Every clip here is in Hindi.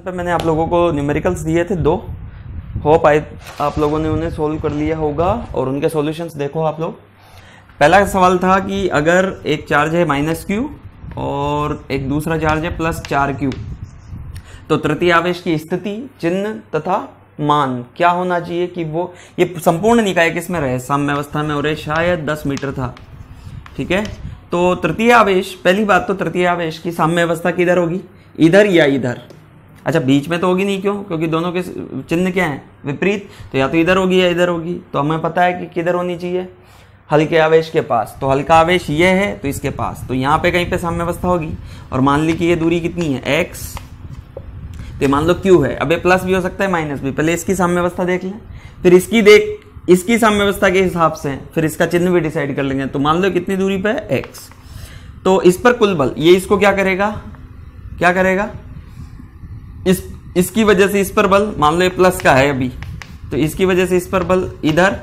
पे मैंने आप लोगों को न्यूमेरिकल्स दिए थे दो होप आई आप लोगों ने उन्हें सोल्व कर लिया होगा और उनके सॉल्यूशंस देखो आप लोग पहला सवाल था कि अगर एक चार्ज है माइनस क्यू और एक दूसरा चार्ज है प्लस चार क्यू तो तृतीय आवेश की स्थिति चिन्ह तथा मान क्या होना चाहिए कि वो ये संपूर्ण निकाय किसमें रहे साम्य अवस्था में और ये शायद दस मीटर था ठीक है तो तृतीय आवेश पहली बात तो तृतीय आवेश की साम्य अवस्था किधर होगी इधर या इधर अच्छा बीच में तो होगी नहीं क्यों क्योंकि दोनों के चिन्ह क्या हैं विपरीत तो या तो इधर होगी या इधर होगी तो हमें पता है कि किधर होनी चाहिए हल्के आवेश के पास तो हल्का आवेश ये है तो इसके पास तो यहाँ पे कहीं पे साम्यवस्था होगी और मान ली कि ये दूरी कितनी है एक्स तो मान लो क्यू है अब ये प्लस भी हो सकता है माइनस भी पहले इसकी साम्यवस्था देख लें फिर इसकी देख इसकी साम्यवस्था के हिसाब से फिर इसका चिन्ह भी डिसाइड कर लेंगे तो मान लो कितनी दूरी पर है एक्स तो इस पर कुल बल ये इसको क्या करेगा क्या करेगा इस इसकी वजह से इस पर बल मान लो ये प्लस का है अभी तो इसकी वजह से इस पर बल इधर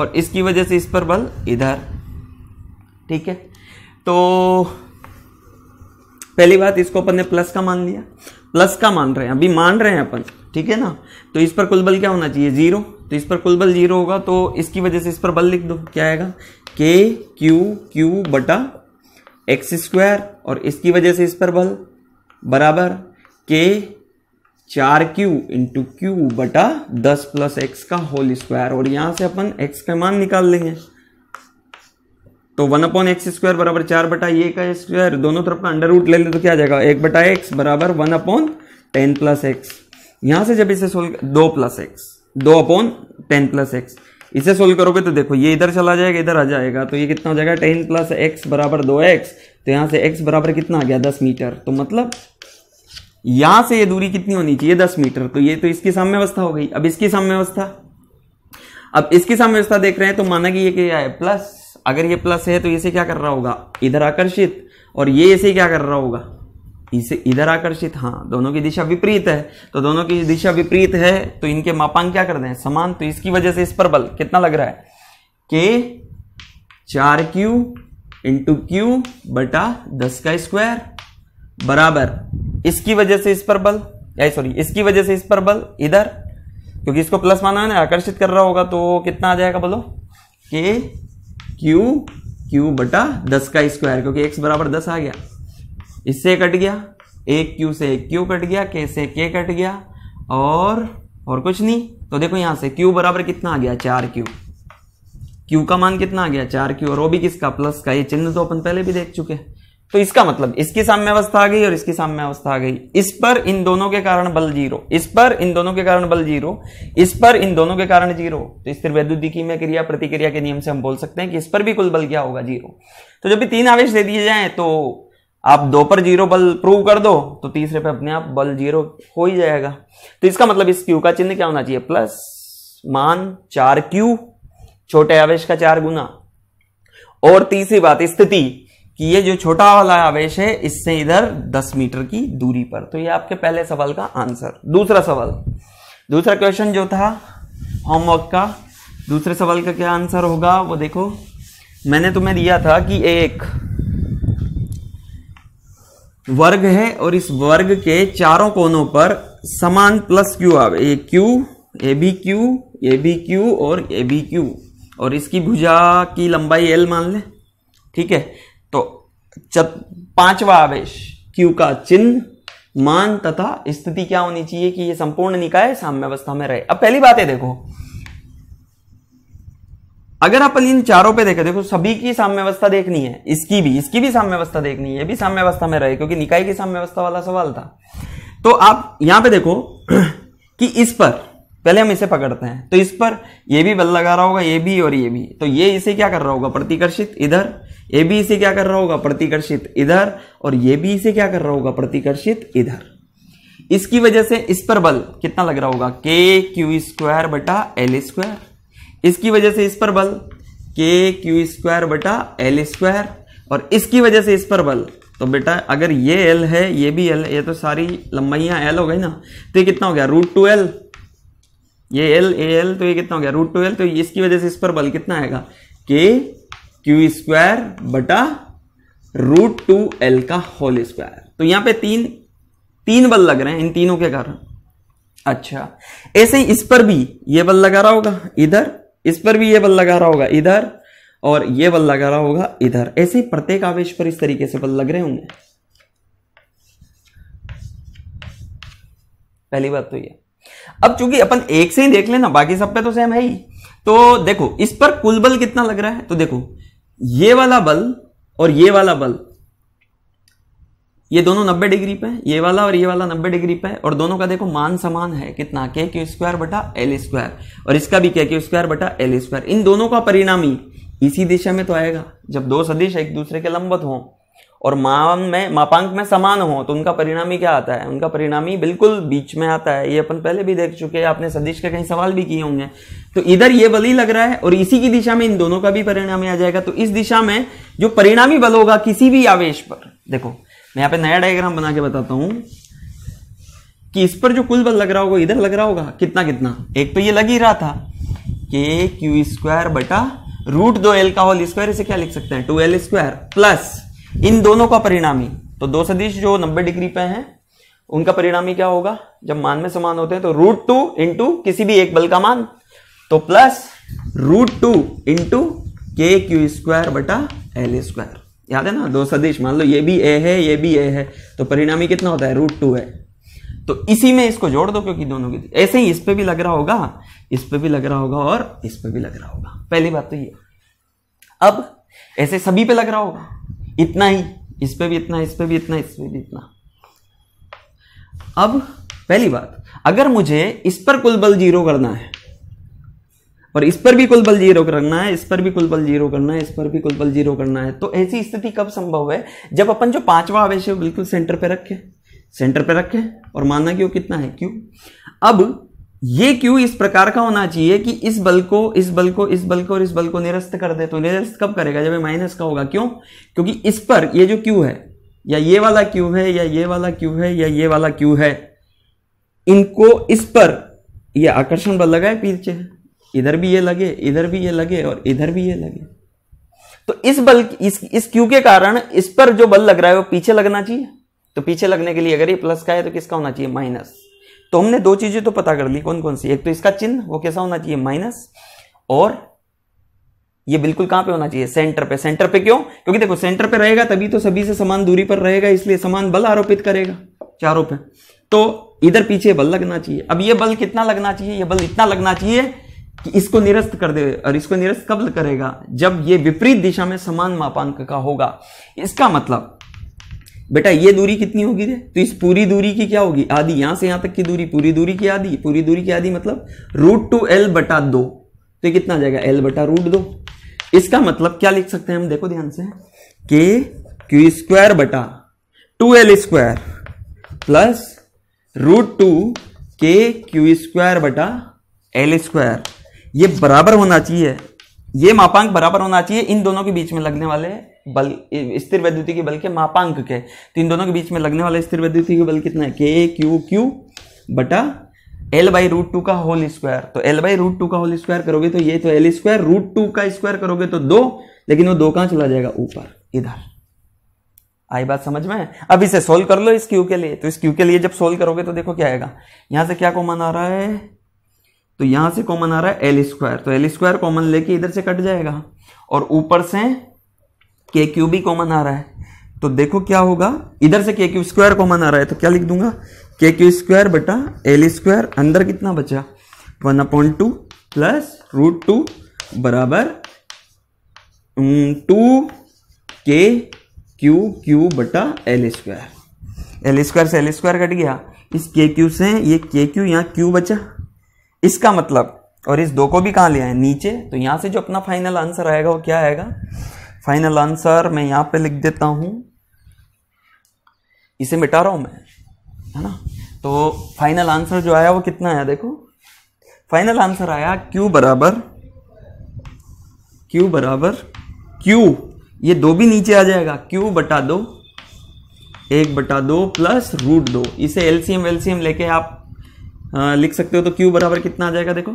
और इसकी वजह से इस पर बल इधर ठीक है तो पहली बात इसको अपन ने प्लस का मान लिया प्लस का मान रहे हैं अभी मान रहे हैं अपन ठीक है ना तो इस पर कुल बल क्या होना चाहिए जीरो तो इस पर कुल बल जीरो होगा तो इसकी वजह से इस पर बल लिख दो क्या आएगा के क्यू क्यू बटा एक्स स्क्वायर और इसकी वजह से इस पर बल बराबर के चार क्यू इंटू क्यू बटा दस प्लस एक्स का होल स्क्वायर और यहां से अपन एक्स का मान निकाल लेंगे तो वन अपॉन एक्स स्क्वायर बराबर चार बटा ये का स्क्वायर दोनों तरफ का अंडर रूट ले ले तो क्या आ जाएगा एक बटा एक्स बराबर one upon ten plus x यहां से जब इसे सोल्व दो प्लस एक्स दो अपॉन टेन प्लस एक्स इसे सोल्व करोगे तो देखो ये इधर चला जाएगा इधर आ जाएगा तो ये कितना हो जाएगा टेन प्लस एक्स बराबर दो एक्स तो यहां से एक्स बराबर कितना आ गया दस मीटर तो मतलब यहां से ये दूरी कितनी होनी चाहिए दस मीटर तो ये तो इसकी साम्य अवस्था हो गई अब इसकी साम्य अवस्था अब इसकी साम्य अवस्था देख रहे हैं तो माना कि ये क्या है प्लस अगर ये प्लस है तो इसे क्या कर रहा होगा इधर आकर्षित और ये इसे क्या कर रहा होगा इसे इधर आकर्षित हाँ दोनों की दिशा विपरीत है तो दोनों की दिशा विपरीत है तो इनके मापांक क्या कर दें समान तो इसकी वजह से इस पर बल कितना लग रहा है के चार क्यू इंटू क्यू बटा दस का स्क्वायर बराबर इसकी वजह से इस पर बल सॉरी इसकी वजह से इस पर बल इधर क्योंकि इसको प्लस माना है ना आकर्षित कर रहा होगा तो कितना आ जाएगा बोलो के क्यू क्यू बटा दस का स्क्वायर क्योंकि एक्स बराबर दस आ गया इससे कट गया एक क्यू से एक क्यू कट गया के से के कट गया और और कुछ नहीं तो देखो यहां से क्यू बराबर कितना आ गया चार क्यू क्यू का मान कितना आ गया चार क्यू और वो भी किसका प्लस का ये चिन्ह तो अपन पहले भी देख चुके हैं तो इसका मतलब इसकी साम्य अवस्था आ गई और इसकी साम्य अवस्था आ गई इस पर इन दोनों के कारण बल जीरो इस पर इन दोनों के कारण बल जीरो इस पर इन दोनों के कारण जीरो तो स्थिर वैद्युतिकी में क्रिया प्रतिक्रिया के नियम से हम बोल सकते हैं कि इस पर भी कुल बल क्या होगा जीरो तो जब भी तीन आवेश दे दिए जाए तो आप दो पर जीरो बल प्रूव कर दो तो तीसरे पे अपने आप बल जीरो हो ही जाएगा तो इसका मतलब इस क्यू का चिन्ह क्या होना चाहिए प्लस मान चार क्यू छोटे आवेश का चार गुना और तीसरी बात स्थिति कि ये जो छोटा वाला आवेश है इससे इधर 10 मीटर की दूरी पर तो ये आपके पहले सवाल का आंसर दूसरा सवाल दूसरा क्वेश्चन जो था होमवर्क का दूसरे सवाल का क्या आंसर होगा वो देखो मैंने तुम्हें दिया था कि एक वर्ग है और इस वर्ग के चारों कोनों पर समान प्लस क्यू आवे q A B q A B q और ए बी क्यू और इसकी भुजा की लंबाई एल मान ले ठीक है तो पांचवा आवेश क्यू का चिन्ह मान तथा स्थिति क्या होनी चाहिए कि यह संपूर्ण निकाय साम्य अवस्था में रहे अब पहली बात है देखो अगर अपन इन चारों पे देखें देखो सभी की साम्यवस्था देखनी है इसकी भी इसकी भी साम्यवस्था देखनी है ये भी साम्यवस्था में रहे क्योंकि निकाय की साम्यवस्था वाला सवाल था तो आप यहां पे देखो कि इस पर पहले हम इसे पकड़ते हैं तो इस पर ये भी बल लगा रहा होगा ये भी और ये भी तो ये इसे क्या कर रहा होगा प्रतिकर्षित इधर ए बी इसे क्या कर रहा होगा प्रतिकर्षित इधर और ये भी इसे क्या कर रहा होगा प्रतिकर्षित इधर इसकी वजह से इस पर बल कितना लग रहा होगा के क्यू स्क्वायर बटा एल स्क्वायर इसकी वजह से इस पर बल के क्यू स्क्वायर बटा एल स्क्वायर और इसकी वजह से इस पर बल तो बेटा अगर ये एल है ये भी एल ये तो सारी लंबाइयाँ एल हो गई ना तो ये कितना हो गया रूट टू एल ये एल ए एल तो ये कितना हो गया रूट टू एल तो इसकी वजह से इस पर बल कितना आएगा के क्यू स्क्वायर बटा रूट टू एल का होल स्क्वायर तो यहां पे तीन तीन बल लग रहे हैं इन तीनों के कारण अच्छा ऐसे ही इस पर भी ये बल लगा रहा होगा इधर इस पर भी ये बल लगा रहा होगा इधर और ये बल लगा रहा होगा इधर ऐसे ही प्रत्येक आवेश पर इस तरीके से बल लग रहे होंगे पहली बात तो ये अब चूंकि अपन एक से ही देख लेना बाकी सब पे तो सेम है ही तो देखो इस पर कुल बल कितना लग रहा है तो देखो ये वाला बल और ये वाला बल ये दोनों 90 डिग्री पे है ये वाला और ये वाला 90 डिग्री पे है और दोनों का देखो मान समान है कितना के क्यू स्क्वायर बटा एल स्क्वायर और इसका भी के क्यू स्क्वायर बटा एल स्क्वायर इन दोनों का परिणामी e। इसी दिशा में तो आएगा जब दो सदिश एक दूसरे के लंबत हों और मांग में मापांक में समान हो तो उनका परिणामी क्या आता है उनका परिणामी बिल्कुल बीच में आता है ये अपन पहले भी देख चुके हैं आपने सदिश के कहीं सवाल भी किए होंगे तो इधर ये बल ही लग रहा है और इसी की दिशा में इन दोनों का भी परिणामी आ जाएगा तो इस दिशा में जो परिणामी बल होगा किसी भी आवेश पर देखो मैं यहाँ पे नया डायग्राम बना के बताता हूँ कि इस पर जो कुल बल लग रहा होगा इधर लग रहा होगा कितना कितना एक तो ये लग ही रहा था कि क्यू स्क्वायर बटा रूट दो एल का होल स्क्वायर इसे क्या लिख सकते हैं टू एल स्क्वायर प्लस इन दोनों का परिणामी तो दो सदिश जो नब्बे डिग्री पे हैं उनका परिणामी क्या होगा जब मान में समान होते हैं तो रूट टू इंटू किसी भी एक बल का मान तो plus root two into K q square बटा एल स्क्वायर याद है ना दो सदिश मान लो ये भी ए है ये भी ए है तो परिणामी कितना होता है रूट टू है तो इसी में इसको जोड़ दो क्योंकि दोनों की ऐसे ही इस पर भी लग रहा होगा इस पर भी लग रहा होगा और इस पर भी लग रहा होगा पहली बात तो ये अब ऐसे सभी पे लग रहा होगा इतना ही इस पे भी इतना इस पे भी इतना इस पे भी इतना अब पहली बात अगर मुझे इस पर कुल बल जीरो करना है और इस पर भी कुल बल जीरो करना है इस पर भी कुल बल जीरो करना है इस पर भी कुल बल जीरो करना है तो ऐसी स्थिति कब संभव है जब अपन जो पांचवा आवेश है बिल्कुल सेंटर पे रखें सेंटर पे रखे और माना कि वो कितना है क्यों अब ये क्यू इस प्रकार का होना चाहिए कि इस बल को इस बल को इस बल को और इस बल को निरस्त कर दे तो निरस्त कब करेगा जब माइनस का होगा क्यों क्योंकि इस पर ये जो क्यू है या ये वाला क्यू है या ये वाला क्यू है या ये वाला क्यू है इनको इस पर ये आकर्षण बल लगाए पीछे इधर भी ये लगे इधर भी ये लगे और इधर भी ये लगे तो इस बल इस इस क्यू के कारण इस पर जो बल लग रहा है वो पीछे लगना चाहिए तो पीछे लगने के लिए अगर ये प्लस का है तो किसका होना चाहिए माइनस तो हमने दो चीजें तो पता कर ली कौन कौन सी एक तो इसका चिन्ह वो कैसा होना चाहिए माइनस और ये बिल्कुल कहां पे होना चाहिए सेंटर पे सेंटर पे क्यों क्योंकि देखो सेंटर पे रहेगा तभी तो सभी से समान दूरी पर रहेगा इसलिए समान बल आरोपित करेगा चारों पे तो इधर पीछे बल लगना चाहिए अब ये बल कितना लगना चाहिए ये बल इतना लगना चाहिए कि इसको निरस्त कर दे और इसको निरस्त कब करेगा जब ये विपरीत दिशा में समान मापांक का होगा इसका मतलब बेटा ये दूरी कितनी होगी रे तो इस पूरी दूरी की क्या होगी आधी यहां से यहां तक की दूरी पूरी दूरी की आधी पूरी दूरी की आधी मतलब रूट टू एल बटा दो तो कितना आ जाएगा एल बटा रूट दो इसका मतलब क्या लिख सकते हैं हम देखो ध्यान से के क्यू स्क्वायर बटा two L square plus root two K q square बटा एल स्क्वायर ये बराबर होना चाहिए ये मापांक बराबर होना चाहिए इन दोनों के बीच में लगने वाले बल स्थिर वैद्युति के बल के मापांक के तो इन दोनों के बीच में लगने वाला स्थिर वैद्युति का बल कितना है के क्यू क्यू बटा एल बाई रूट टू का होल स्क्वायर तो एल बाई रूट टू का होल स्क्वायर करोगे तो ये तो एल स्क्वायर रूट टू का स्क्वायर करोगे तो दो लेकिन वो दो कहाँ चला जाएगा ऊपर इधर आई बात समझ में अब इसे सोल्व कर लो इस क्यू के लिए तो इस क्यू के लिए जब सोल्व करोगे तो देखो क्या आएगा यहां से क्या कॉमन आ रहा है तो यहां से कॉमन आ रहा है एल स्क्वायर तो एल स्क्वायर कॉमन लेके इधर से कट जाएगा और ऊपर से के क्यू भी कॉमन आ रहा है तो देखो क्या होगा इधर से के क्यू स्क्वायर कॉमन आ रहा है तो क्या लिख दूंगा के क्यू स्क्वायर बटा एल स्क्वायर अंदर कितना बचा one upon two plus root two बराबर टू के क्यू क्यू बटा एल स्क्वायर एल स्क्वायर से एल स्क्वायर कट गया इस के क्यू से ये के क्यू यहाँ क्यू बचा इसका मतलब और इस दो को भी कहाँ लिया है नीचे तो यहाँ से जो अपना फाइनल आंसर आएगा वो क्या आएगा फाइनल आंसर मैं यहां पे लिख देता हूं इसे मिटा रहा हूं मैं है ना तो फाइनल आंसर जो आया वो कितना आया देखो फाइनल आंसर आया Q बराबर Q बराबर Q ये दो भी नीचे आ जाएगा Q बटा दो एक बटा दो प्लस रूट दो इसे एलसीएम एलसीएम लेके आप आ, लिख सकते हो तो Q बराबर कितना आ जाएगा देखो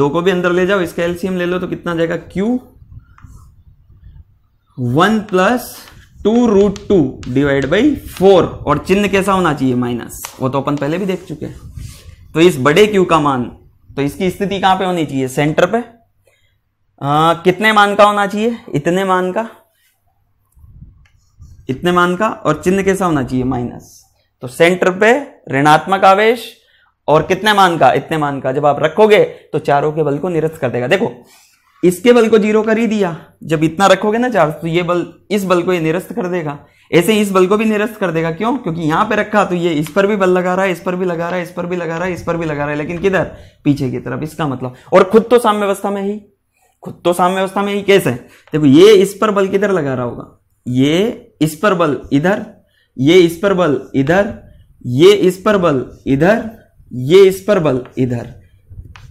दो को भी अंदर ले जाओ इसका एलसीएम ले लो तो कितना आ जाएगा q one plus two root two divide by four और चिन्ह कैसा होना चाहिए माइनस वो तो अपन पहले भी देख चुके हैं तो इस बड़े क्यू का मान तो इसकी स्थिति कहां पे होनी चाहिए सेंटर पे आ, कितने मान का होना चाहिए इतने मान का इतने मान का और चिन्ह कैसा होना चाहिए माइनस तो सेंटर पे ऋणात्मक आवेश और कितने मान का इतने मान का जब आप रखोगे तो चारों के बल को निरस्त कर देगा देखो इसके बल को जीरो कर ही दिया जब इतना रखोगे ना चार्ज तो ये बल इस बल को ये निरस्त कर देगा ऐसे इस बल को भी निरस्त कर देगा क्यों क्योंकि यहां पे रखा तो ये इस पर भी बल लगा रहा है इस पर भी लगा रहा है इस पर भी लगा रहा है इस पर भी लगा रहा है लेकिन किधर पीछे की तरफ इसका मतलब और खुद तो साम्य अवस्था में ही खुद तो साम्य अवस्था में ही कैसे देखो ये इस पर बल किधर लगा रहा होगा ये इस पर बल इधर ये इस पर बल इधर ये इस पर बल इधर ये इस पर बल इधर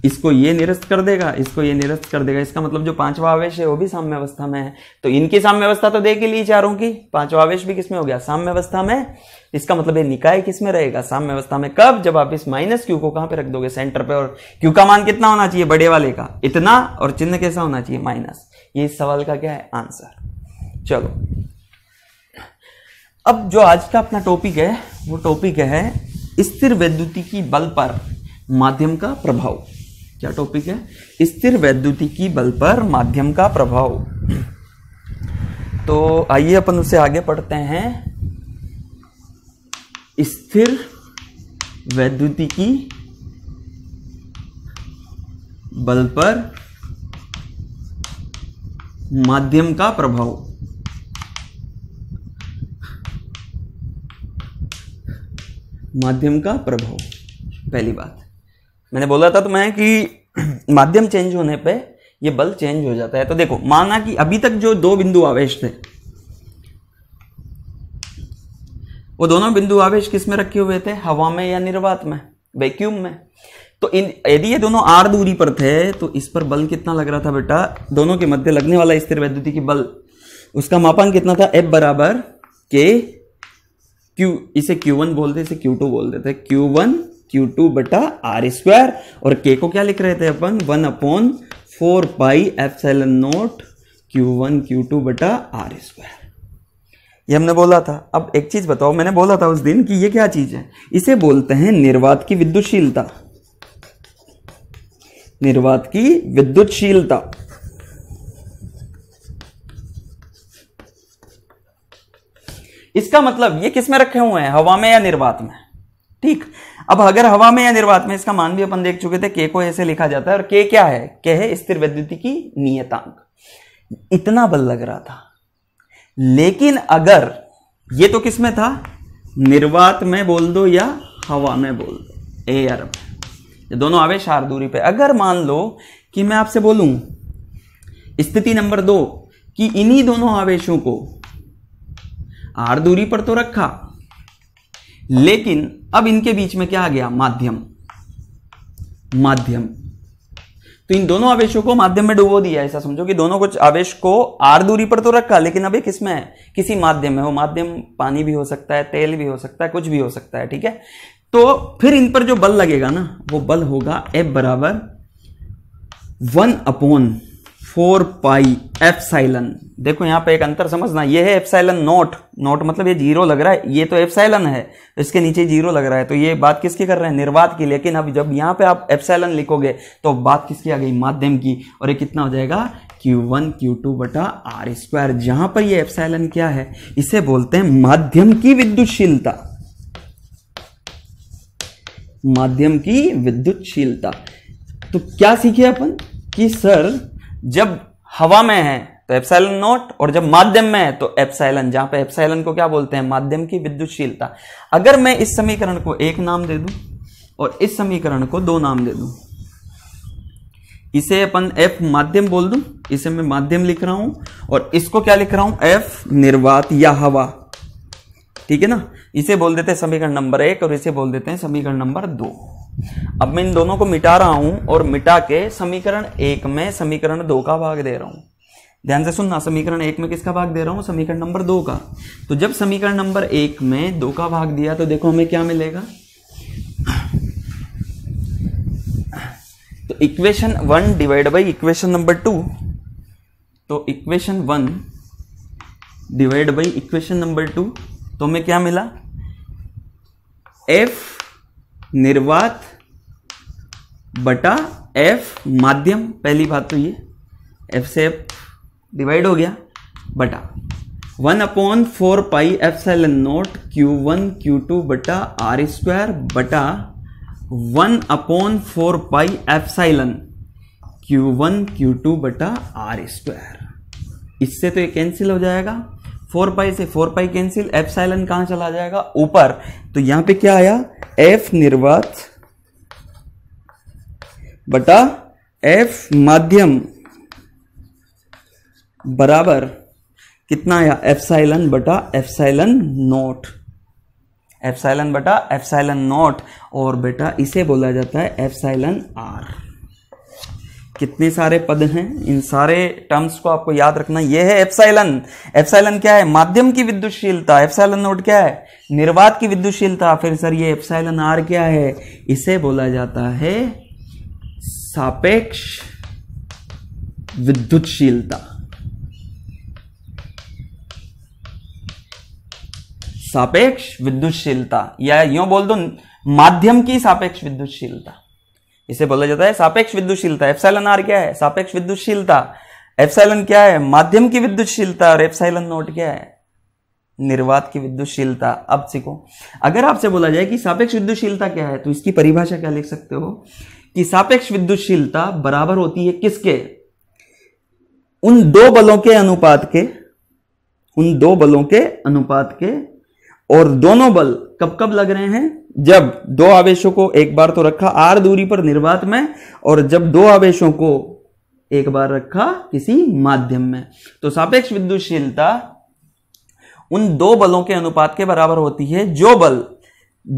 इसको ये निरस्त कर देगा इसको ये निरस्त कर देगा इसका मतलब जो पांचवा आवेश है वो भी साम्य अवस्था में है तो इनकी साम्य अवस्था तो देख ही ली चारों की पांचवा आवेश भी किसमें हो गया साम्य अवस्था में इसका मतलब ये निकाय किसमें रहेगा साम्य अवस्था में कब जब आप इस माइनस क्यू को कहां पे रख दोगे सेंटर पे और क्यू का मान कितना होना चाहिए बड़े वाले का इतना और चिन्ह कैसा होना चाहिए माइनस ये इस सवाल का क्या है आंसर चलो अब जो आज का अपना टॉपिक है वो टॉपिक है स्थिर वैद्युतिकी बल पर माध्यम का प्रभाव क्या टॉपिक है स्थिर वैद्युतिकी बल पर माध्यम का प्रभाव तो आइए अपन उसे आगे पढ़ते हैं स्थिर वैद्युतिकी बल पर माध्यम का प्रभाव माध्यम का प्रभाव पहली बात मैंने बोला था तुम्हें कि माध्यम चेंज होने पे ये बल चेंज हो जाता है तो देखो माना कि अभी तक जो दो बिंदु आवेश थे वो दोनों बिंदु आवेश किस में रखे हुए थे हवा में या निर्वात में वैक्यूम में तो इन यदि ये दोनों आर दूरी पर थे तो इस पर बल कितना लग रहा था बेटा दोनों के मध्य लगने वाला स्थिर वैद्युत की बल उसका मापांक कितना था एफ बराबर के क्यू इसे क्यू वन बोलते इसे क्यू टू बोल देते क्यू वन क्यू टू बटा आर स्क्वायर और के को क्या लिख रहे थे अपन one upon four pi epsilon naught q one q two बटा आर स्क्वायर ये हमने बोला था अब एक चीज बताओ मैंने बोला था उस दिन कि ये क्या चीज है इसे बोलते हैं निर्वात की विद्युतशीलता निर्वात की विद्युतशीलता इसका मतलब ये किसमें रखे हुए हैं हवा में या निर्वात में ठीक अब अगर हवा में या निर्वात में इसका मान भी अपन देख चुके थे के को ऐसे लिखा जाता है और के क्या है के है स्थिर विद्युत की नियतांक इतना बल लग रहा था लेकिन अगर ये तो किस में था निर्वात में बोल दो या हवा में बोल दो एयर ये दोनों आवेश हार दूरी पे अगर मान लो कि मैं आपसे बोलूं स्थिति नंबर दो कि इन्हीं दोनों आवेशों को आर दूरी पर तो रखा लेकिन अब इनके बीच में क्या आ गया माध्यम माध्यम तो इन दोनों आवेशों को माध्यम में डुबो दिया ऐसा समझो कि दोनों कुछ आवेश को आर दूरी पर तो रखा लेकिन अभी किसमें है किसी माध्यम में वो माध्यम पानी भी हो सकता है तेल भी हो सकता है कुछ भी हो सकता है ठीक है तो फिर इन पर जो बल लगेगा ना वो बल होगा एफ बराबर one upon four pi epsilon देखो यहाँ पे एक अंतर समझना ये है एफसाइलन नोट नोट मतलब ये जीरो लग रहा है ये तो एफसाइलन है इसके नीचे जीरो लग रहा है तो ये बात किसकी कर रहे हैं निर्वात की लेकिन अब जब यहाँ पे आप एफसाइलन लिखोगे तो बात किसकी आ गई माध्यम की और ये कितना हो जाएगा Q1 Q2 क्यू टू बटा आर स्क्वायर जहां पर ये एफसाइलन क्या है इसे बोलते हैं माध्यम की विद्युतशीलता माध्यम की विद्युतशीलता तो क्या सीखे अपन कि सर जब हवा में है तो एप्साइलन नॉट और जब माध्यम में है तो एप्साइलन जहां पे एप्साइलन को क्या बोलते हैं माध्यम की विद्युतशीलता अगर मैं इस समीकरण को एक नाम दे दूं और इस समीकरण को दो नाम दे दू इसे अपन एफ माध्यम बोल दू इसे मैं माध्यम लिख रहा हूं और इसको क्या लिख रहा हूं एफ निर्वात या हवा ठीक है ना इसे बोल देते हैं समीकरण नंबर एक और इसे बोल देते हैं समीकरण नंबर दो अब मैं इन दोनों को मिटा रहा हूं और मिटा के समीकरण एक में समीकरण दो का भाग दे रहा हूं ध्यान से सुनना समीकरण एक में किसका भाग दे रहा हूं समीकरण नंबर दो का तो जब समीकरण नंबर एक में दो का भाग दिया तो देखो हमें क्या मिलेगा तो equation one divide by equation number two तो equation one divide by equation number two तो हमें क्या मिला एफ निर्वात बटा एफ माध्यम पहली बात तो ये एफ से एफ डिवाइड हो गया बटा one upon four pi epsilon naught q one q two बटा आर स्क्वायर बटा one upon four pi epsilon q one q two बटा आर स्क्वायर इससे तो ये कैंसिल हो जाएगा फोर पाई से four pi cancel epsilon कहाँ चला जाएगा ऊपर तो यहां पे क्या आया एफ निर्वात बटा एफ माध्यम बराबर कितना एफ एफसाइलन बटा एफसाइलन नोट एफसाइलन बटा एफसाइलन नोट और बेटा इसे बोला जाता है एफसाइलन आर कितने सारे पद हैं इन सारे टर्म्स को आपको याद रखना यह है एफसाइलन एफसाइलन क्या है माध्यम की विद्युतशीलता एफसाइलन नोट क्या है निर्वात की विद्युतशीलता फिर सर ये एप्साइलन आर क्या है इसे बोला जाता है सापेक्ष विद्युतशीलता सापेक्ष विद्युतशीलता या यूं बोल दो माध्यम की सापेक्ष विद्युतशीलता इसे बोला जाता है सापेक्ष विद्युतशीलता एप्साइलन आर क्या है सापेक्ष विद्युतशीलता एप्साइलन क्या है माध्यम की विद्युतशीलता और एप्साइलन नोट क्या है निर्वात की विद्युतशीलता अब सीखो अगर आपसे बोला जाए कि सापेक्ष विद्युतशीलता क्या है तो इसकी परिभाषा क्या लिख सकते हो कि सापेक्ष विद्युतशीलता बराबर होती है किसके उन दो बलों के अनुपात के उन दो बलों के अनुपात के और दोनों बल कब कब लग रहे हैं जब दो आवेशों को एक बार तो रखा आर दूरी पर निर्वात में और जब दो आवेशों को एक बार रखा किसी माध्यम में तो सापेक्ष विद्युतशीलता उन दो बलों के अनुपात के बराबर होती है जो बल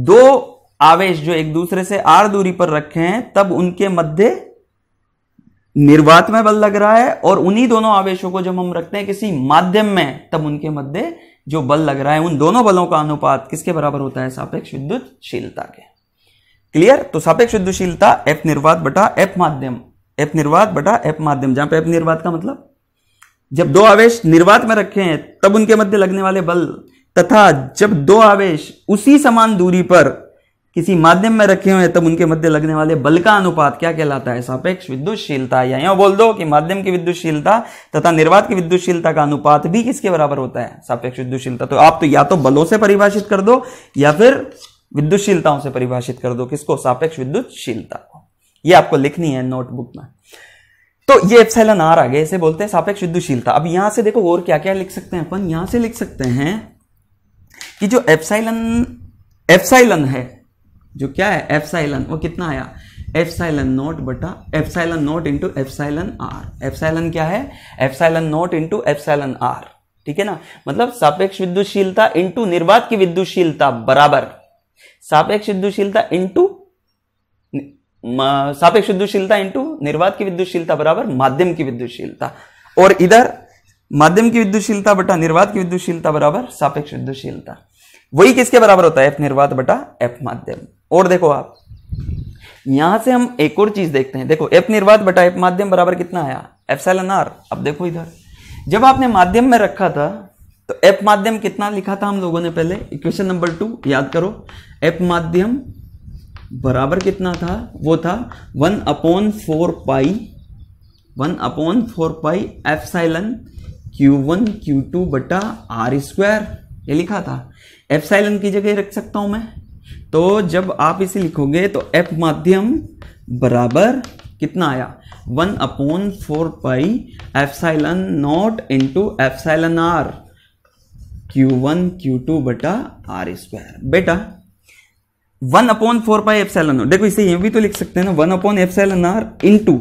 दो आवेश जो एक दूसरे से आर दूरी पर रखे हैं तब उनके मध्य निर्वात में बल लग रहा है और उन्हीं दोनों आवेशों को जब हम रखते हैं किसी माध्यम में तब उनके मध्य जो बल लग रहा है उन दोनों बलों का अनुपात किसके बराबर होता है सापेक्ष विद्युतशीलता के क्लियर तो सापेक्ष विद्युतशीलता एफ निर्वात बटा एफ माध्यम एफ निर्वात बटा एफ माध्यम जहां पे एफ निर्वात का मतलब जब दो आवेश निर्वात में रखे हैं तब उनके मध्य लगने वाले बल तथा जब दो आवेश उसी समान दूरी पर किसी माध्यम में रखे हुए तब उनके मध्य लगने वाले बल का अनुपात क्या कहलाता है सापेक्ष विद्युतशीलता या यहां बोल दो कि माध्यम की विद्युतशीलता तथा निर्वात की विद्युतशीलता का अनुपात भी किसके बराबर होता है सापेक्ष विद्युतशीलता तो आप तो या तो बलों से परिभाषित कर दो या फिर विद्युतशीलताओं से परिभाषित कर दो किसको सापेक्ष विद्युतशीलता को यह आपको लिखनी है नोटबुक में तो ये एप्सिलॉन आर आ गया इसे बोलते हैं सापेक्ष विद्युशीलता अब यहां से देखो और क्या क्या लिख सकते हैं अपन यहां से लिख सकते हैं कि जो एप्साइलन एफसाइलन है जो क्या है एफसाइलन वो कितना आया एफसाइलन नोट बटा epsilon naught into epsilon R epsilon क्या है epsilon naught into epsilon R ठीक है ना मतलब सापेक्ष विद्युतशीलता इंटू निर्वात की विद्युतशीलता बराबर सापेक्ष विद्युतशीलता इंटू सापेक्ष विद्युतशीलता इंटू निर्वात की विद्युतशीलता बराबर माध्यम की विद्युतशीलता और इधर माध्यम की विद्युतशीलता बटा निर्वात की विद्युतशीलता बराबर सापेक्ष विद्युतशीलता वही किसके बराबर होता है एफ निर्वात बटा एफ माध्यम और देखो आप यहां से हम एक और चीज देखते हैं देखो एफ निर्वात बटा एफ माध्यम बराबर कितना आया एफ आर अब देखो इधर जब आपने माध्यम में रखा था तो एफ माध्यम कितना लिखा था हम लोगों ने पहले इक्वेशन नंबर टू याद करो एफ माध्यम बराबर कितना था वो था one upon four pi one upon four pi epsilon q one q two बटा आर स्क्वायर ये लिखा था एफ साइलन की जगह रख सकता हूं मैं तो जब आप इसे लिखोगे तो एफ माध्यम बराबर कितना आया one upon four pi epsilon naught into epsilon are q one q two बटा आर स्क्वायर बेटा one upon four pi epsilon R देखो इसे ये भी तो लिख सकते हैं ना one upon F epsilon R into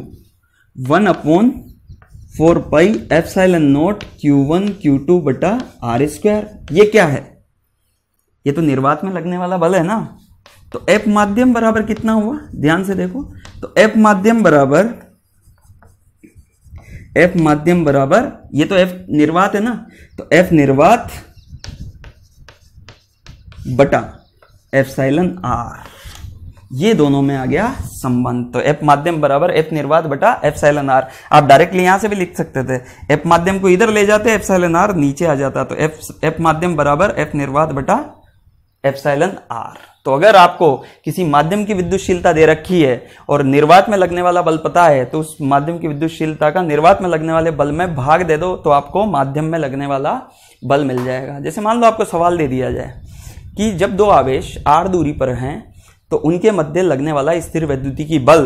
one upon four pi F epsilon naught q one q two बटा आर स्क्वायर ये क्या है ये तो निर्वात में लगने वाला बल है ना तो एफ माध्यम बराबर कितना हुआ ध्यान से देखो तो एफ माध्यम बराबर एफ माध्यम बराबर ये तो एफ निर्वात है ना तो एफ निर्वात बटा एफसाइलन आर ये दोनों में आ गया संबंध तो एप माध्यम बराबर एफ निर्वाध बटा एफ साइलन आर आप डायरेक्टली यहां से भी लिख सकते थे एप माध्यम को इधर ले जाते एफ साइलन आर नीचे आ जाता तो एफ एफ माध्यम बराबर एफ निर्वाध बटा एफ साइलन आर तो अगर आपको किसी माध्यम की विद्युतशीलता दे रखी है और निर्वात में लगने वाला बल पता है तो उस माध्यम की विद्युतशीलता का निर्वात में लगने वाले बल में भाग दे दो तो आपको माध्यम में लगने वाला बल मिल जाएगा जैसे मान लो आपको सवाल दे दिया जाए कि जब दो आवेश आर दूरी पर हैं तो उनके मध्य लगने वाला स्थिर वैद्युति की बल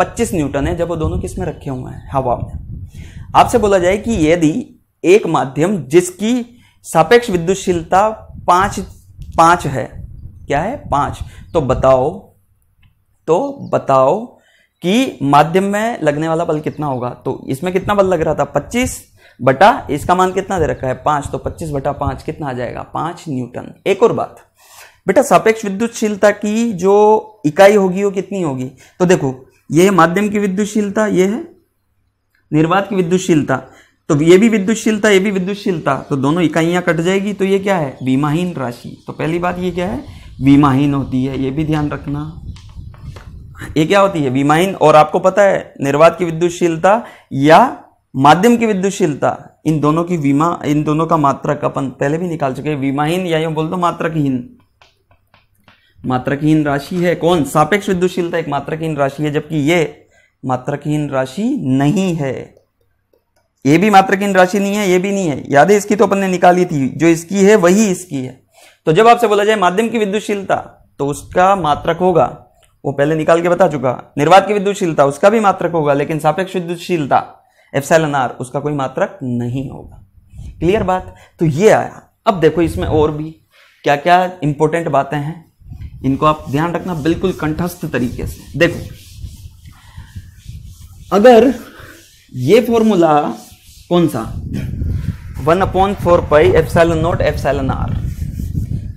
25 न्यूटन है जब वो दोनों किस में रखे हुए हैं हवा में आपसे बोला जाए कि यदि एक माध्यम जिसकी सापेक्ष विद्युतशीलता पांच पांच है क्या है पांच तो बताओ तो बताओ कि माध्यम में लगने वाला बल कितना होगा तो इसमें कितना बल लग रहा था पच्चीस बटा इसका मान कितना दे रखा है पांच तो पच्चीस बटा पांच कितना आ जाएगा पांच न्यूटन एक और बात बेटा सापेक्ष विद्युतशीलता की जो इकाई होगी वो कितनी होगी तो देखो ये माध्यम की विद्युतशीलता ये है निर्वात की विद्युतशीलता तो ये भी विद्युतशीलता ये भी विद्युतशीलता तो दोनों इकाइयां कट जाएगी तो ये क्या है बीमाहीन राशि तो पहली बात ये क्या है बीमाहीन होती है ये भी ध्यान रखना ये क्या होती है बीमाहीन और आपको पता है निर्वात की विद्युतशीलता या माध्यम की विद्युतशीलता इन दोनों की विमा इन दोनों का मात्रक अपन पहले भी निकाल चुके हैं विमाहीन या यूं बोल दो मात्रकहीन मात्रकहीन राशि है कौन सापेक्ष विद्युतशीलता एक मात्रकहीन राशि है जबकि ये मात्रकहीन राशि नहीं है ये भी मात्रकहीन राशि नहीं है ये भी नहीं है याद है इसकी तो अपन ने निकाली थी जो इसकी है वही इसकी है तो जब आपसे बोला जाए माध्यम की विद्युतशीलता तो उसका मात्रक होगा वो पहले निकाल के बता चुका निर्वात की विद्युतशीलता उसका भी मात्रक होगा लेकिन सापेक्ष विद्युतशीलता एफसेलन आर उसका कोई मात्रक नहीं होगा क्लियर बात तो ये आया अब देखो इसमें और भी क्या क्या इंपॉर्टेंट बातें हैं इनको आप ध्यान रखना बिल्कुल कंठस्थ तरीके से देखो अगर ये फॉर्मूला कौन सा one upon four pi epsilon naught epsilon R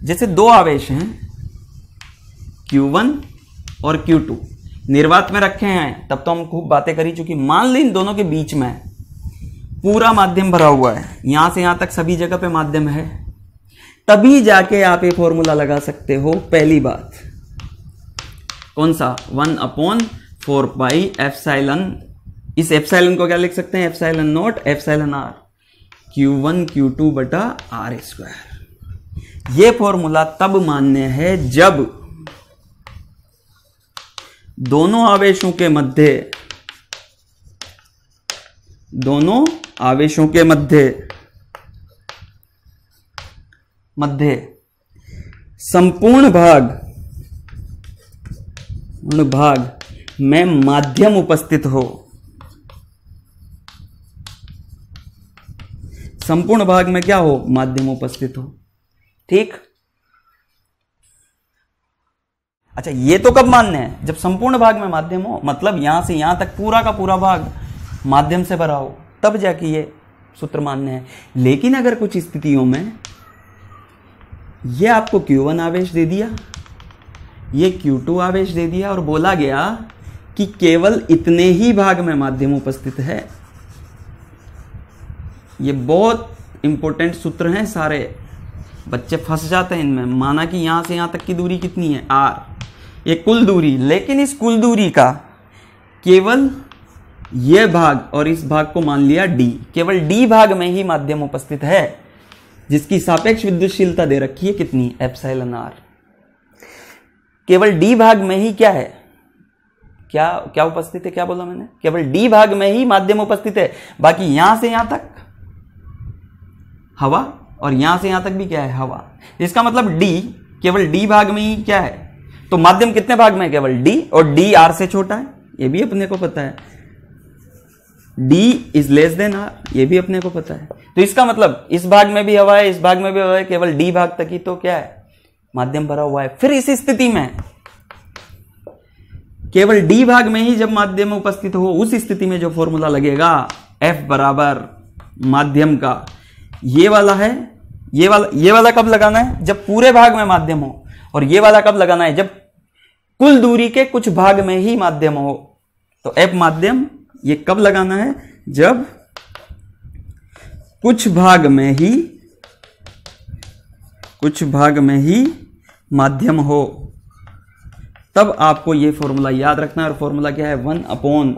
जैसे दो आवेश हैं Q1 और Q2 निर्वात में रखे हैं तब तो हम खूब बातें करी चुकी मान ली इन दोनों के बीच में पूरा माध्यम भरा हुआ है यहां से यहां तक सभी जगह पे माध्यम है तभी जाके आप ये फॉर्मूला लगा सकते हो पहली बात कौन सा one upon four pi epsilon इस एफ साइलन को क्या लिख सकते हैं epsilon naught epsilon are q one q two बटा आर स्क्वायर ये फॉर्मूला तब मान्य है जब दोनों आवेशों के मध्य दोनों आवेशों के मध्य मध्य संपूर्ण भाग भाग में माध्यम उपस्थित हो संपूर्ण भाग में क्या हो माध्यम उपस्थित हो ठीक अच्छा ये तो कब मान्य है जब संपूर्ण भाग में माध्यम हो मतलब यहां से यहां तक पूरा का पूरा भाग माध्यम से भरा हो तब जाके ये सूत्र मान्य है लेकिन अगर कुछ स्थितियों में ये आपको Q1 आवेश दे दिया ये Q2 आवेश दे दिया और बोला गया कि केवल इतने ही भाग में माध्यम उपस्थित है ये बहुत इंपॉर्टेंट सूत्र हैं सारे बच्चे फंस जाते हैं इनमें माना कि यहां से यहां तक की दूरी कितनी है आर ये कुल दूरी लेकिन इस कुल दूरी का केवल यह भाग और इस भाग को मान लिया डी केवल डी भाग में ही माध्यम उपस्थित है जिसकी सापेक्ष विद्युतशीलता दे रखी है कितनी एप्साइलन आर केवल डी भाग में ही क्या है क्या क्या उपस्थित है क्या बोला मैंने केवल डी भाग में ही माध्यम उपस्थित है बाकी यहां से यहां तक हवा और यहां से यहां तक भी क्या है हवा इसका मतलब डी केवल डी भाग में ही क्या है तो माध्यम कितने भाग में केवल डी और डी आर से छोटा है ये भी अपने को पता है D is less than R ये भी अपने को पता है तो इसका मतलब इस भाग में भी हवा है इस भाग में भी हवा है केवल डी भाग तक ही तो क्या है माध्यम भरा हुआ है फिर इस स्थिति में केवल डी भाग में ही जब माध्यम उपस्थित हो उस स्थिति में जो फॉर्मूला लगेगा एफ बराबर माध्यम का ये वाला है ये वाला ये वाला कब लगाना है जब पूरे भाग में माध्यम हो और ये वाला कब लगाना है जब कुल दूरी के कुछ भाग में ही माध्यम हो तो एप माध्यम ये कब लगाना है जब कुछ भाग में ही कुछ भाग में ही माध्यम हो तब आपको ये फॉर्मूला याद रखना है और फॉर्मूला क्या है one upon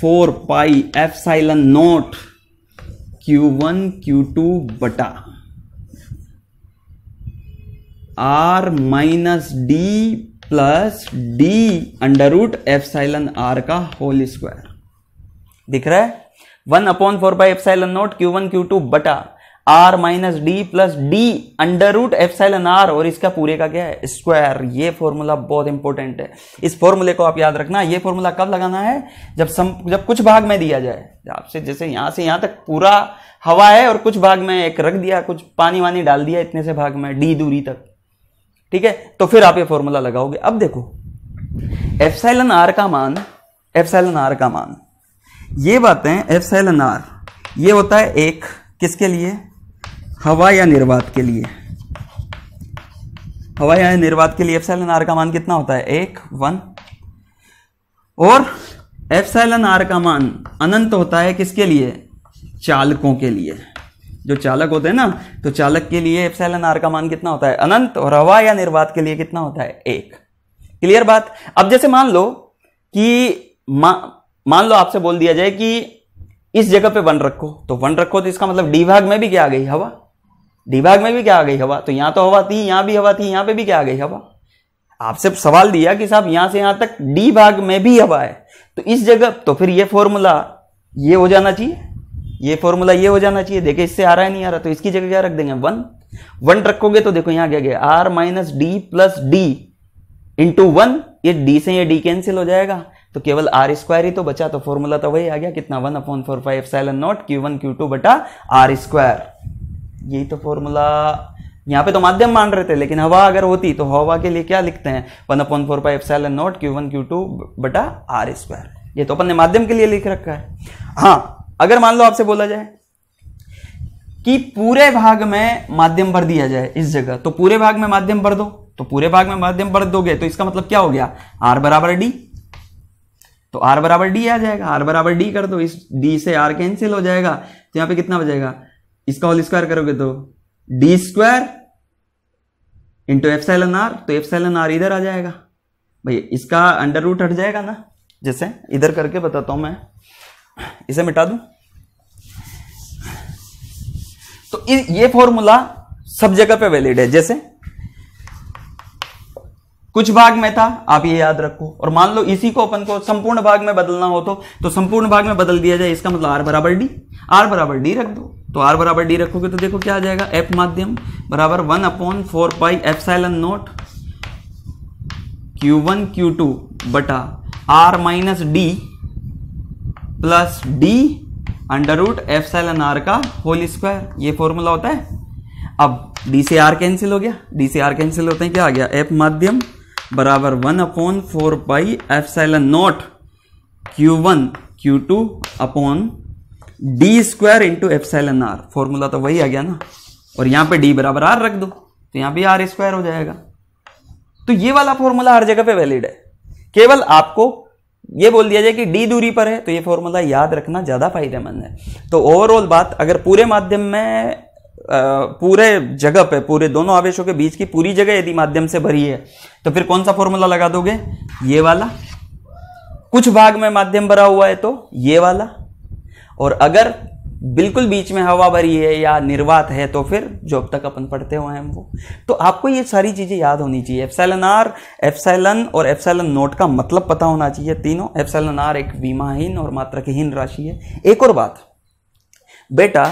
four pi epsilon naught q one q two बटा R minus D plus D under root epsilon R का होल स्क्वायर दिख रहा है one upon four by epsilon naught q one q two बटा R minus D plus D under root epsilon R और इसका पूरे का क्या है स्क्वायर ये फॉर्मूला बहुत इंपॉर्टेंट है इस फॉर्मूले को आप याद रखना ये फॉर्मूला कब लगाना है जब सम जब कुछ भाग में दिया जाए आपसे जैसे यहां से यहां तक पूरा हवा है और कुछ भाग में एक रख दिया कुछ पानी वानी डाल दिया इतने से भाग में डी दूरी तक ठीक है तो फिर आप ये फॉर्मूला लगाओगे अब देखो एफसेलन आर का मान एफसाइलन आर का मान ये बातें एफसाइलन आर ये होता है एक किसके लिए हवा या निर्वात के लिए हवा या निर्वात के लिए एफसाइलन आर का मान कितना होता है एक वन और एफसाइलन आर का मान अनंत होता है किसके लिए चालकों के लिए जो चालक होते हैं ना तो चालक के लिए एप्सिलॉन आर का मान कितना होता है अनंत और हवा या निर्वात के लिए कितना होता है एक क्लियर बात अब जैसे मान लो कि मा, मान लो आपसे बोल दिया जाए कि इस जगह पे वन रखो तो वन रखो तो इसका मतलब डी भाग में भी क्या आ गई हवा डी भाग में भी क्या आ गई हवा तो यहां तो हवा थी यहां भी हवा थी यहां पे भी क्या आ गई हवा आपसे सवाल दिया कि साहब यहां से यहां तक डी भाग में भी हवा है तो इस जगह तो फिर ये फॉर्मूला ये हो जाना चाहिए ये फॉर्मूला ये हो जाना चाहिए देखिए इससे आ रहा है नहीं आ रहा तो इसकी जगह क्या रख देंगे वन वन रखोगे तो देखो यहां क्या गया R minus D plus D into one ये डी से ये डी कैंसिल हो जाएगा तो केवल आर स्क्वायर ही तो बचा तो फॉर्मूला तो वही आ गया कितना one upon four five seven naught q one q two बटा आर स्क्वायर यही तो फॉर्मूला यहाँ पे तो माध्यम मान रहे थे लेकिन हवा अगर होती तो हवा के लिए क्या लिखते हैं one upon four five seven naught q one q two बटा आर स्क्वायर ये तो अपन ने माध्यम के लिए लिख रखा है हाँ अगर मान लो आपसे बोला जाए कि पूरे भाग में माध्यम भर दिया जाए इस जगह तो पूरे भाग में माध्यम भर दो तो पूरे भाग में माध्यम भर दोगे तो इसका मतलब क्या हो गया आर बराबर डी तो आर बराबर डी आ जाएगा आर बराबर डी कर दो इस डी से आर कैंसिल हो जाएगा तो यहां पे कितना बजेगा इसका होल स्क्वायर करोगे तो D square into epsilon R तो एफ सेलन आर इधर आ जाएगा भैया इसका अंडर रूट हट जाएगा ना जैसे इधर करके बताता हूं मैं इसे मिटा दूं तो ये फॉर्मूला सब जगह पे वैलिड है जैसे कुछ भाग में था आप ये याद रखो और मान लो इसी को अपन को संपूर्ण भाग में बदलना हो तो तो संपूर्ण भाग में बदल दिया जाए इसका मतलब आर बराबर डी आर बराबर डी रख दो तो आर बराबर डी रखोगे तो देखो क्या आ जाएगा एफ माध्यम बराबर one upon four pi epsilon naught q one q two बटा R minus D plus D under root epsilon R का होल स्क्वायर ये फॉर्मूला होता है अब डी से आर कैंसिल हो गया डी से आर कैंसिल होते हैं क्या आ गया एफ माध्यम बराबर one upon four pi epsilon naught q one q two upon D square into F N R formula तो वही आ गया ना और यहां पे डी बराबर आर रख दो तो यहां भी आर स्क्वायर हो जाएगा तो ये वाला फॉर्मूला हर जगह पे वैलिड है केवल आपको ये बोल दिया जाए कि डी दूरी पर है तो ये फॉर्मूला याद रखना ज़्यादा फायदेमंद है तो ओवरऑल बात अगर पूरे माध्यम में पूरे जगह पे पूरे दोनों आवेशों के बीच की पूरी जगह यदि माध्यम से भरी है तो फिर कौन सा फॉर्मूला लगा दोगे ये वाला कुछ भाग में माध्यम भरा हुआ है तो ये वाला और अगर बिल्कुल बीच में हवा भरी है या निर्वात है तो फिर जो अब तक अपन पढ़ते हुए हैं वो तो आपको ये सारी चीज़ें याद होनी चाहिए एफसेलन आर एफसेलन और एफसेलन नोट का मतलब पता होना चाहिए तीनों एफसेलन आर एक बीमाहीन और मात्रकहीन की हीन राशि है एक और बात बेटा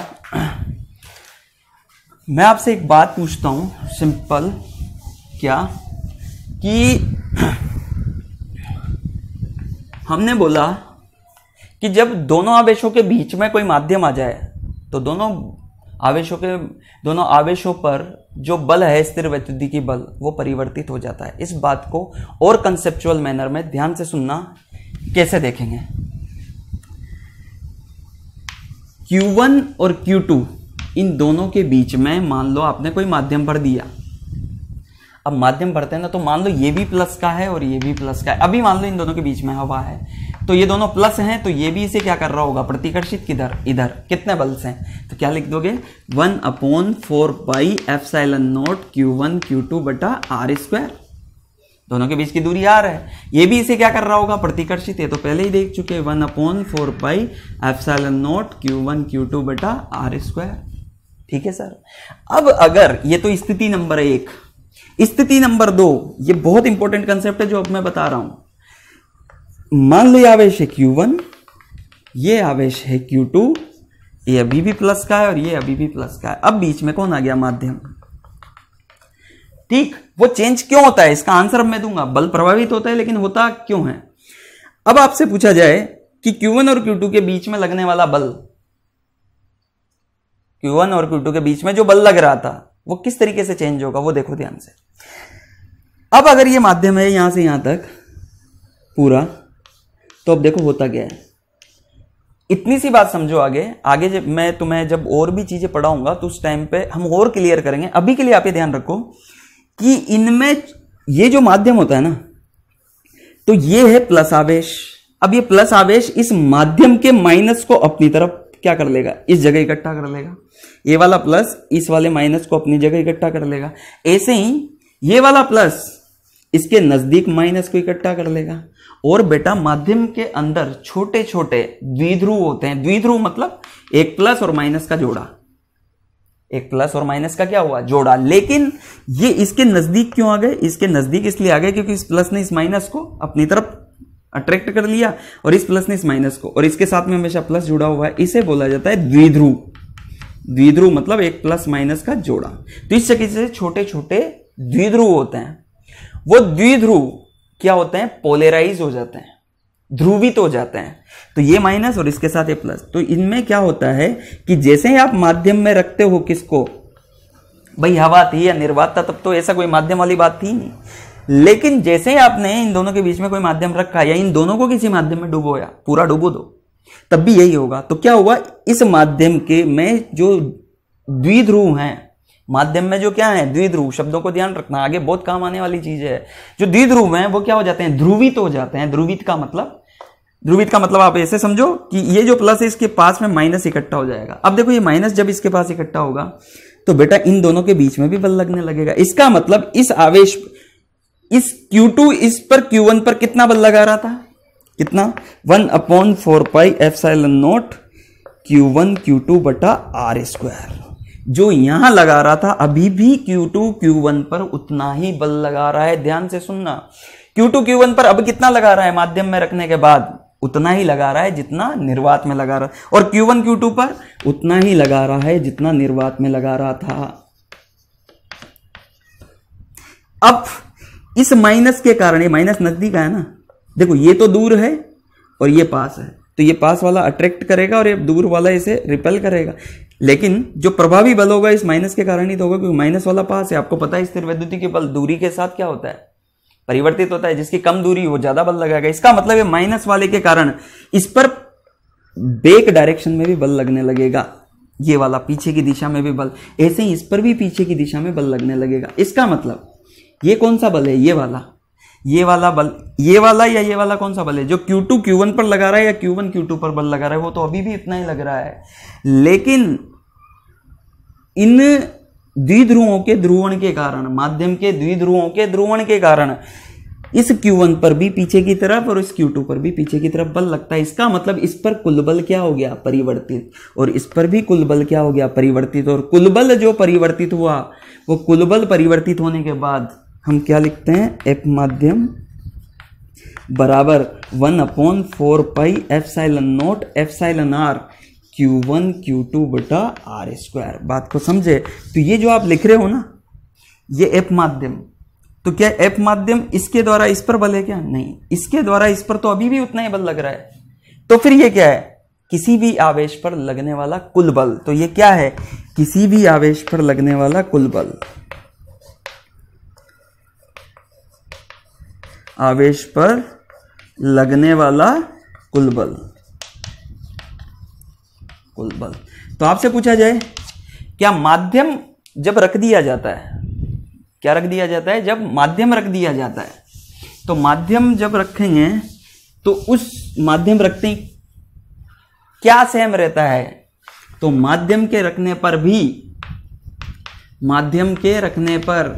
मैं आपसे एक बात पूछता हूँ सिंपल क्या कि हमने बोला कि जब दोनों आवेशों के बीच में कोई माध्यम आ जाए तो दोनों आवेशों के दोनों आवेशों पर जो बल है स्थिर की बल वो परिवर्तित हो जाता है इस बात को और कंसेप्चुअल मैनर में ध्यान से सुनना कैसे देखेंगे Q1 और Q2 इन दोनों के बीच में मान लो आपने कोई माध्यम भर दिया अब माध्यम भरते हैं ना तो मान लो ये भी प्लस का है और ये भी प्लस का है अभी मान लो इन दोनों के बीच में हवा है तो ये दोनों प्लस हैं तो ये भी इसे क्या कर रहा होगा प्रतिकर्षित किधर इधर कितने बल्स हैं तो क्या लिख दोगे one upon four by epsilon naught q one q two बटा आर स्क्वायर दोनों के बीच की दूरी आर है ये भी इसे क्या कर रहा होगा प्रतिकर्षित है तो पहले ही देख चुके one upon four by epsilon naught q one q two बटा आर स्क्वायर ठीक है सर अब अगर ये तो स्थिति नंबर एक स्थिति नंबर दो ये बहुत इंपॉर्टेंट कंसेप्ट है जो अब मैं बता रहा हूं मान लो आवेश है क्यू वन ये आवेश है क्यू टू ये अभी भी प्लस का है और ये अभी भी प्लस का है अब बीच में कौन आ गया माध्यम ठीक वो चेंज क्यों होता है इसका आंसर मैं दूंगा बल प्रभावित होता है लेकिन होता क्यों है अब आपसे पूछा जाए कि Q1 और Q2 के बीच में लगने वाला बल Q1 और Q2 के बीच में जो बल लग रहा था वो किस तरीके से चेंज होगा वो देखो ध्यान से अब अगर ये माध्यम है यहां से यहां तक पूरा तो अब देखो होता क्या है इतनी सी बात समझो आगे आगे जब मैं तुम्हें जब और भी चीज़ें पढ़ाऊंगा तो उस टाइम पे हम और क्लियर करेंगे अभी के लिए आप ये ध्यान रखो कि इनमें ये जो माध्यम होता है ना तो ये है प्लस आवेश अब ये प्लस आवेश इस माध्यम के माइनस को अपनी तरफ क्या कर लेगा इस जगह इकट्ठा कर लेगा ये वाला प्लस इस वाले माइनस को अपनी जगह इकट्ठा कर लेगा ऐसे ही ये वाला प्लस इसके नज़दीक माइनस को इकट्ठा कर लेगा और बेटा माध्यम के अंदर छोटे छोटे द्विध्रुव होते हैं द्विध्रुव मतलब एक प्लस और माइनस का जोड़ा एक प्लस और माइनस का क्या हुआ जोड़ा लेकिन ये इसके नज़दीक क्यों आ गए इसके नज़दीक इसलिए आ गए क्योंकि इस प्लस ने इस माइनस को अपनी तरफ अट्रैक्ट कर लिया और इस प्लस ने इस माइनस को और इसके साथ में हमेशा प्लस जुड़ा हुआ है इसे बोला जाता है द्विध्रुव द्विध्रुव मतलब एक प्लस माइनस का जोड़ा तो इस तरीके से छोटे छोटे द्विध्रुव होते हैं वो द्विध्रुव क्या होते हैं पोलेराइज हो जाते हैं ध्रुवित हो जाते हैं तो ये माइनस और इसके साथ ये प्लस तो इनमें क्या होता है कि जैसे ही आप माध्यम में रखते हो किसको भाई हवा थी या निर्वात था तब तो ऐसा कोई माध्यम वाली बात थी नहीं लेकिन जैसे ही आपने इन दोनों के बीच में कोई माध्यम रखा या इन दोनों को किसी माध्यम में डुबोया पूरा डुबो दो तब भी यही होगा तो क्या होगा इस माध्यम के में जो द्विध्रुव हैं माध्यम में जो क्या है द्विध्रुव शब्दों को ध्यान रखना आगे बहुत काम आने वाली चीज है जो द्विध्रुव है वो क्या हो जाते हैं ध्रुवित हो जाते हैं ध्रुवित का मतलब ध्रुवित का मतलब आप ऐसे समझो कि ये जो प्लस है इसके पास में माइनस इकट्ठा हो जाएगा अब देखो ये माइनस जब इसके पास इकट्ठा होगा तो बेटा इन दोनों के बीच में भी बल लगने लगेगा इसका मतलब इस आवेश इस Q2 इस पर Q1 पर कितना बल लगा रहा था कितना one upon four pi epsilon naught q one q two बटा आर स्क्वायर जो यहां लगा रहा था अभी भी Q2 Q1 पर उतना ही बल लगा रहा है ध्यान से सुनना Q2 Q1 पर अब कितना लगा रहा है माध्यम में रखने के बाद उतना ही लगा रहा है जितना निर्वात में लगा रहा है और Q1 Q2 पर उतना ही लगा रहा है जितना निर्वात में लगा रहा था अब इस माइनस के कारण ये माइनस नजदीक आया ना देखो ये तो दूर है और ये पास है तो ये पास वाला अट्रैक्ट करेगा और ये दूर वाला इसे रिपेल करेगा लेकिन जो प्रभावी बल होगा इस माइनस के कारण ही तो होगा क्योंकि माइनस वाला पास है आपको पता है स्थिर वैद्युति के बल दूरी के साथ क्या होता है परिवर्तित होता है जिसकी कम दूरी वो ज्यादा बल लगाएगा इसका मतलब है माइनस वाले के कारण इस पर बेक डायरेक्शन में भी बल लगने लगेगा ये वाला पीछे की दिशा में भी बल ऐसे ही इस पर भी पीछे की दिशा में बल लगने लगेगा इसका मतलब ये कौन सा बल है ये वाला ये वाला बल ये वाला या ये वाला कौन सा बल है जो Q2 Q1 पर लगा रहा है या Q1 Q2 पर बल लगा रहा है वो तो अभी भी इतना ही लग रहा है लेकिन इन द्विध्रुवों के ध्रुवण के कारण माध्यम के द्विध्रुवों के ध्रुवण के कारण इस Q1 पर भी पीछे की तरफ और इस Q2 पर भी पीछे की तरफ बल लगता है इसका मतलब इस पर कुल बल क्या हो गया परिवर्तित और इस पर भी कुल बल क्या हो गया परिवर्तित और कुल बल जो परिवर्तित हुआ वो कुल बल परिवर्तित होने के बाद हम क्या लिखते हैं एफ माध्यम बराबर one upon four pi epsilon naught epsilon are q one q two बटा आर स्क्वायर बात को समझे तो ये जो आप लिख रहे हो ना ये एप माध्यम तो क्या एप माध्यम इसके द्वारा इस पर बल है क्या नहीं इसके द्वारा इस पर तो अभी भी उतना ही बल लग रहा है तो फिर ये क्या है किसी भी आवेश पर लगने वाला कुल बल तो ये क्या है किसी भी आवेश पर लगने वाला कुल बल आवेश पर लगने वाला कुल बल फुल बल्ब तो आपसे पूछा जाए क्या माध्यम जब रख दिया जाता है क्या रख दिया जाता है जब माध्यम रख दिया जाता है तो माध्यम जब रखेंगे तो उस माध्यम रखते ही क्या सेम रहता है तो माध्यम के रखने पर भी माध्यम के रखने पर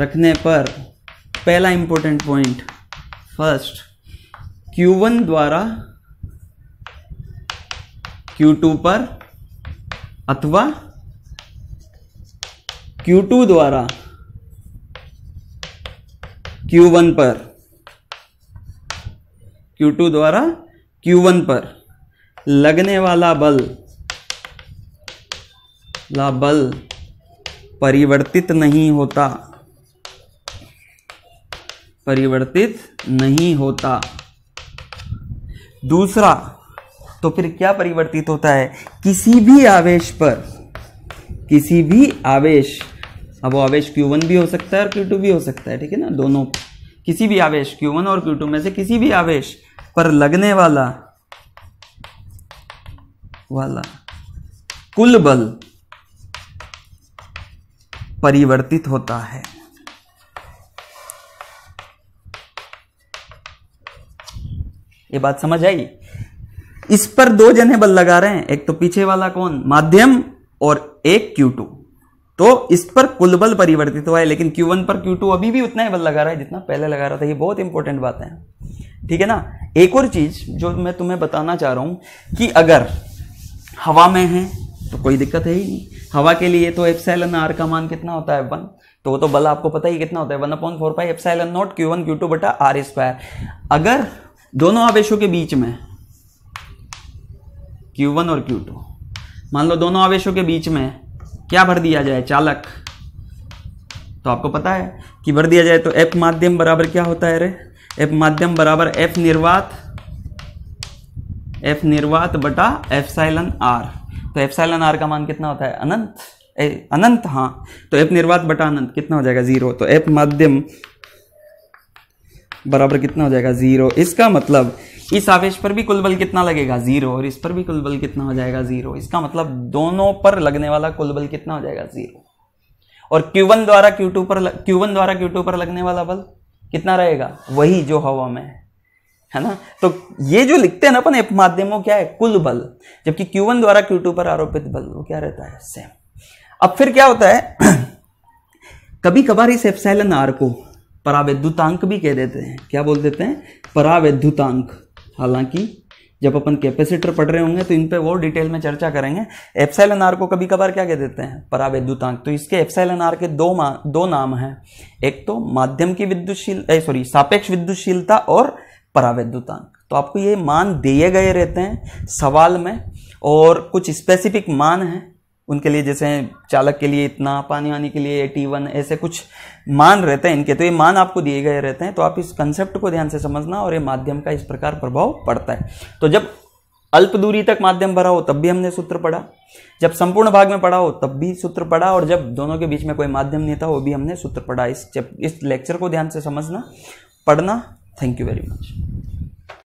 रखने पर पहला इंपॉर्टेंट पॉइंट फर्स्ट Q1 द्वारा टू पर अथवा Q2 द्वारा Q1 पर Q2 द्वारा Q1 पर लगने वाला बल ला बल परिवर्तित नहीं होता परिवर्तित नहीं होता दूसरा तो फिर क्या परिवर्तित होता है किसी भी आवेश पर किसी भी आवेश अब वो आवेश Q1 भी हो सकता है और Q2 भी हो सकता है ठीक है ना दोनों किसी भी आवेश Q1 और Q2 में से किसी भी आवेश पर लगने वाला वाला कुल बल परिवर्तित होता है ये बात समझ आई इस पर दो जने बल लगा रहे हैं एक तो पीछे वाला कौन माध्यम और एक Q2 तो इस पर कुल बल परिवर्तित हुआ है लेकिन Q1 पर Q2 अभी भी उतना ही बल लगा रहा है जितना पहले लगा रहा था ये बहुत इंपॉर्टेंट बात है ठीक है ना एक और चीज जो मैं तुम्हें बताना चाह रहा हूं कि अगर हवा में है तो कोई दिक्कत है ही नहीं हवा के लिए तो एप्साइलन आर का मान कितना होता है वन तो वो तो बल आपको पता ही कितना होता है one upon four pi epsilon naught q one q two बटा आर स्क्वायर अगर दोनों आवेशों के बीच में Q1 और Q2 मान लो दोनों आवेशों के बीच में क्या भर दिया जाए चालक तो आपको पता है कि भर दिया जाए तो F माध्यम बराबर क्या होता है रे F माध्यम बराबर F निर्वात F निर्वात बटा एफ साइलन आर तो एफ साइलन आर का मान कितना होता है अनंत ए, अनंत हाँ तो एफ निर्वात बटा अनंत कितना हो जाएगा जीरो तो एफ माध्यम बराबर कितना हो जाएगा जीरो इसका मतलब इस आवेश पर भी कुल बल कितना लगेगा जीरो और इस पर भी कुल बल कितना हो जाएगा जीरो इसका मतलब दोनों पर लगने वाला कुल बल कितना हो जाएगा जीरो और Q1 द्वारा Q2 पर Q1 द्वारा Q2 पर लगने वाला बल कितना रहेगा वही जो हवा में है है ना तो ये जो लिखते हैं ना अपन माध्यमों क्या है कुल बल जबकि Q1 द्वारा Q2 पर आरोपित बल वो क्या रहता है सेम अब फिर क्या होता है कभी कभार इस एफ्सैलन आर को परावैद्युतांक भी कह देते हैं क्या बोल देते हैं परावैद्युतांक हालांकि जब अपन कैपेसिटर पढ़ रहे होंगे तो इन पे वो डिटेल में चर्चा करेंगे एप्साइलन आर को कभी कभार क्या कह देते हैं परावैद्युतांक तो इसके एप्साइलन आर के दो मा, दो नाम हैं एक तो माध्यम की विद्युतशील सॉरी सापेक्ष विद्युतशीलता और परावैद्युतांक तो आपको ये मान दिए गए रहते हैं सवाल में और कुछ स्पेसिफिक मान हैं उनके लिए जैसे चालक के लिए इतना पानी वानी के लिए एटी वन ऐसे कुछ मान रहते हैं इनके तो ये मान आपको दिए गए रहते हैं तो आप इस कंसेप्ट को ध्यान से समझना और ये माध्यम का इस प्रकार प्रभाव पड़ता है तो जब अल्प दूरी तक माध्यम भरा हो तब भी हमने सूत्र पढ़ा जब संपूर्ण भाग में पढ़ा हो तब भी सूत्र पढ़ा और जब दोनों के बीच में कोई माध्यम नहीं था वो भी हमने सूत्र पढ़ा इस इस लेक्चर को ध्यान से समझना पढ़ना थैंक यू वेरी मच